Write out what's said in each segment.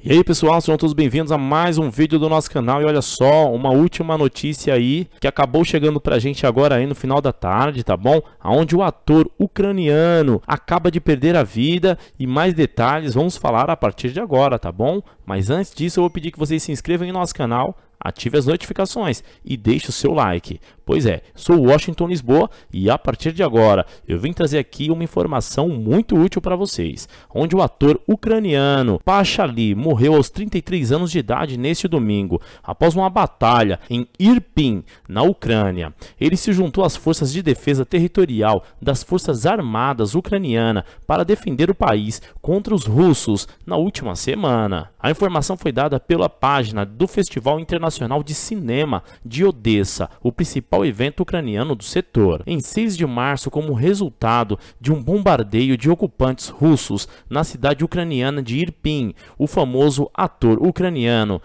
E aí pessoal, sejam todos bem-vindos a mais um vídeo do nosso canal e olha só, uma última notícia aí que acabou chegando pra gente agora aí no final da tarde, tá bom? Onde o ator ucraniano acaba de perder a vida e mais detalhes vamos falar a partir de agora, tá bom? Mas antes disso eu vou pedir que vocês se inscrevam em nosso canal, Ative as notificações e deixe o seu like. Pois é, sou Washington Lisboa e a partir de agora eu vim trazer aqui uma informação muito útil para vocês, onde o ator ucraniano Pachali morreu aos 33 anos de idade neste domingo, após uma batalha em Irpin, na Ucrânia. Ele se juntou às forças de defesa territorial das Forças Armadas ucraniana para defender o país contra os russos na última semana. A informação foi dada pela página do Festival Internacional Internacional de Cinema de Odessa, o principal evento ucraniano do setor. Em 6 de março, como resultado de um bombardeio de ocupantes russos na cidade ucraniana de Irpin, o famoso ator ucraniano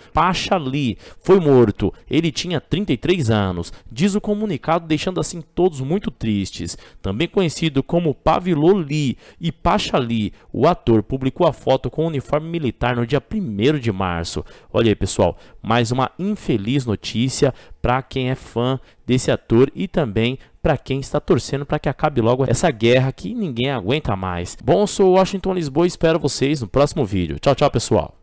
Lee foi morto. Ele tinha 33 anos, diz o comunicado, deixando assim todos muito tristes. Também conhecido como Paviloli e Pachali, o ator publicou a foto com o uniforme militar no dia 1 de março. Olha aí, pessoal, mais uma infeliz notícia para quem é fã desse ator e também para quem está torcendo para que acabe logo essa guerra que ninguém aguenta mais. Bom, sou Washington Lisboa e espero vocês no próximo vídeo. Tchau, tchau, pessoal.